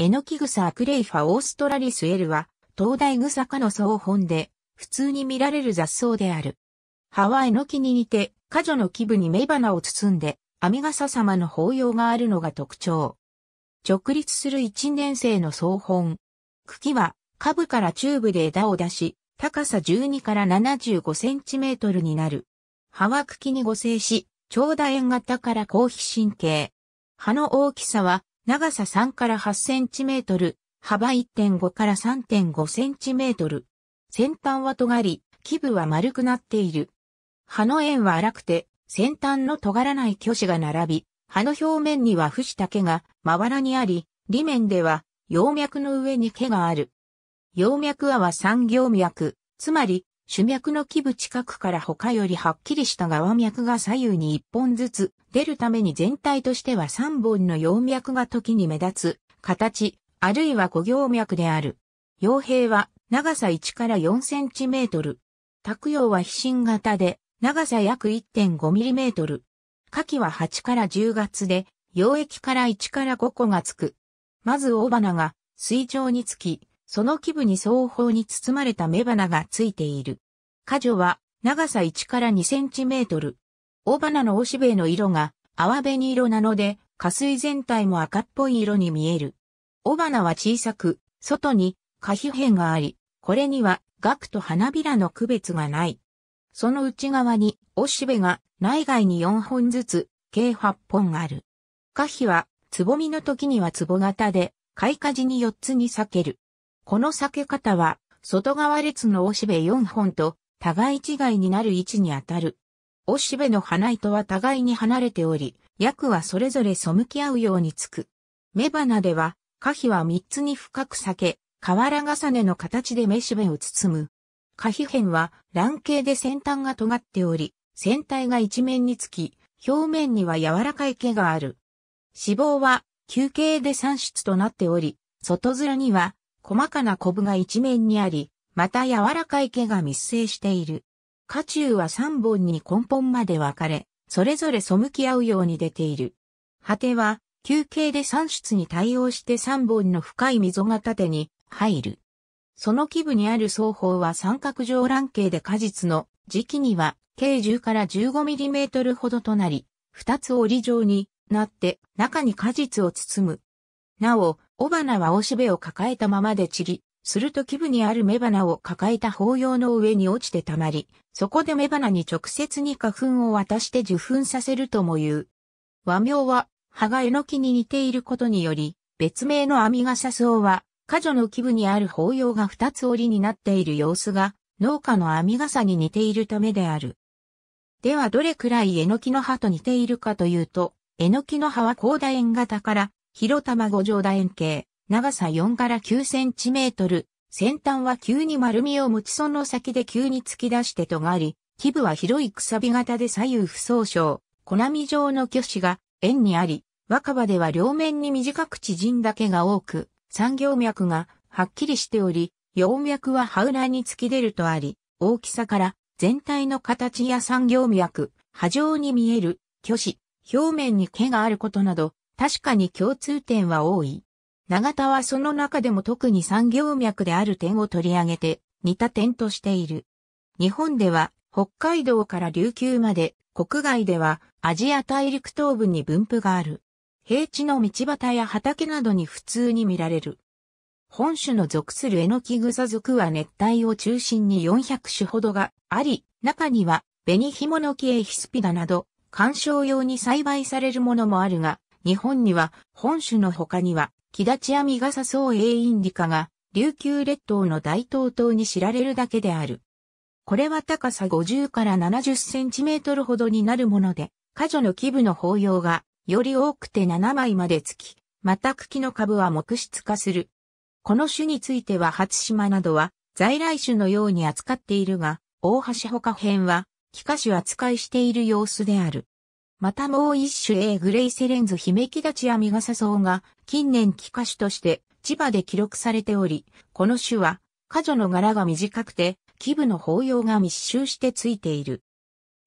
エノキグサアクレイファオーストラリスエルは、東大草科の総本で、普通に見られる雑草である。葉はエノキに似て、花女の基部に雌花を包んで、アミガサ様の法要があるのが特徴。直立する一年生の総本。茎は、下部からチューブで枝を出し、高さ12から75センチメートルになる。葉は茎に互生し、長楕円型から交皮神経。葉の大きさは長さ3から8センチメートル、幅1.5から3.5センチメートル。先端は尖り、基部は丸くなっている。葉の円は荒くて、先端の尖らない巨子が並び、葉の表面には不死竹がまばらにあり、裏面では葉脈の上に毛がある。葉脈は産業脈、つまり主脈の基部近くから他よりはっきりした側脈が左右に1本ずつ出るために全体としては3本の葉脈が時に目立つ形、あるいは五行脈である。傭兵は長さ1から4センチメートル。卓葉は飛信型で長さ約1.5ミリメートル。下記は8から10月で、溶液から1から5個がつく。まず大花が水上につき、その基部に双方に包まれた雌花がついている。花女は長さ1から2センチメートル。大花のおしべの色が泡紅色なので、花水全体も赤っぽい色に見える。尾花は小さく、外に花皮片があり、これには額と花びらの区別がない。その内側におしべが内外に4本ずつ、計8本ある。花皮は、つぼみの時にはつぼ型で、開花時に4つに裂ける。この避け方は、外側列のおしべ4本と、互い違いになる位置にあたる。おしべの花糸は互いに離れており、薬はそれぞれ背き合うようにつく。雌花では、花皮は3つに深く裂け、瓦重ねの形で雌しべを包む。花皮片は卵形で先端が尖っており、先体が一面につき、表面には柔らかい毛がある。脂肪は球形で産出となっており、外面には細かなコブが一面にあり、また柔らかい毛が密生している。渦中は三本に根本まで分かれ、それぞれ背き合うように出ている。果ては、休憩で産出に対応して三本の深い溝が縦に入る。その基部にある双方は三角上卵形で果実の時期には計10から 15mm ほどとなり、二つ折り状になって中に果実を包む。なお、尾花はおしべを抱えたままで散り、すると基部にある雌花を抱えた包葉の上に落ちてたまり、そこで雌花に直接に花粉を渡して受粉させるとも言う。和名は、葉がえのきに似ていることにより、別名のアミガサソウは、花女の基部にある包葉が二つ折りになっている様子が、農家のミガサに似ているためである。ではどれくらいえのきの葉と似ているかというと、えのきの葉は高大円型から広玉五条楕円形、長さ4から9センチメートル、先端は急に丸みを持ちその先で急に突き出して尖り、基部は広いくさび型で左右不相称、小波状の巨子が円にあり、若葉では両面に短く縮んだ毛が多く、産業脈がはっきりしており、葉脈は葉裏に突き出るとあり、大きさから全体の形や産業脈、波状に見える、巨子、表面に毛があることなど、確かに共通点は多い。長田はその中でも特に産業脈である点を取り上げて、似た点としている。日本では、北海道から琉球まで、国外では、アジア大陸東部に分布がある。平地の道端や畑などに普通に見られる。本種の属するエノキグサ属は熱帯を中心に400種ほどがあり、中には、ベニヒモノキエヒスピダなど、観賞用に栽培されるものもあるが、日本には本種の他には、木立ち網傘草英インディカが、琉球列島の大東島に知られるだけである。これは高さ50から70センチメートルほどになるもので、果樹の基部の包要が、より多くて7枚までつき、また茎の株は木質化する。この種については初島などは、在来種のように扱っているが、大橋他編は、幾下種扱いしている様子である。またもう一種 A グレイセレンズ姫木立やミガサソウが近年期化種として千葉で記録されており、この種は、花女の柄が短くて、基部の包葉が密集してついている。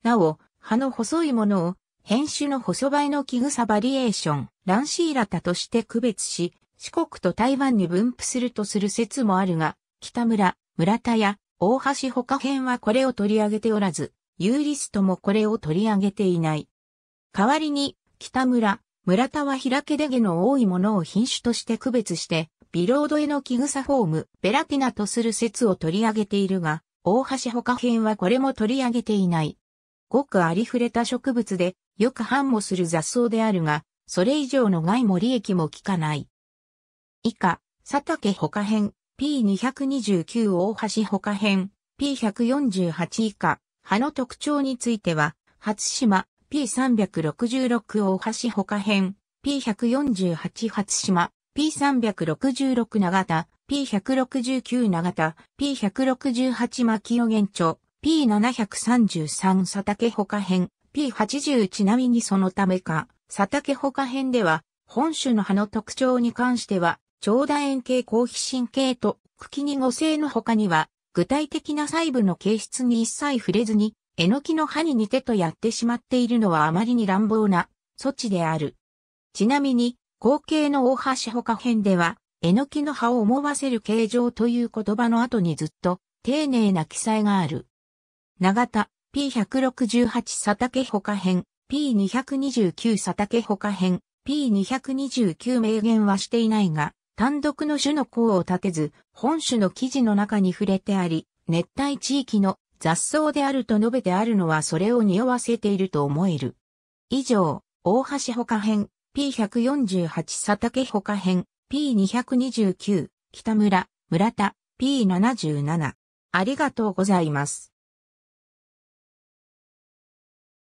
なお、葉の細いものを、変種の細倍の木草バリエーション、ランシーラタとして区別し、四国と台湾に分布するとする説もあるが、北村、村田や大橋他編はこれを取り上げておらず、ユーリストもこれを取り上げていない。代わりに、北村、村田は開けで毛の多いものを品種として区別して、ビロードへのグサフォーム、ベラティナとする説を取り上げているが、大橋他編はこれも取り上げていない。ごくありふれた植物で、よく繁茂する雑草であるが、それ以上の害も利益も効かない。以下、佐竹他編、P229 大橋他編、P148 以下、葉の特徴については、初島、P366 大橋他編、P148 初島、P366 長田、P169 長田、P168 牧野現著、P733 佐竹他編、P80 ちなみにそのためか、佐竹他編では、本種の葉の特徴に関しては、長楕円形高皮神経と茎に五性の他には、具体的な細部の形質に一切触れずに、えのきの葉に似てとやってしまっているのはあまりに乱暴な、措置である。ちなみに、後継の大橋他編では、えのきの葉を思わせる形状という言葉の後にずっと、丁寧な記載がある。長田、P168 佐竹他編、P229 佐竹他編、P229 名言はしていないが、単独の種の項を立てず、本種の記事の中に触れてあり、熱帯地域の雑草であると述べてあるのはそれを匂わせていると思える。以上、大橋他編、P148 佐竹他編、P229、北村、村田、P77。ありがとうございます。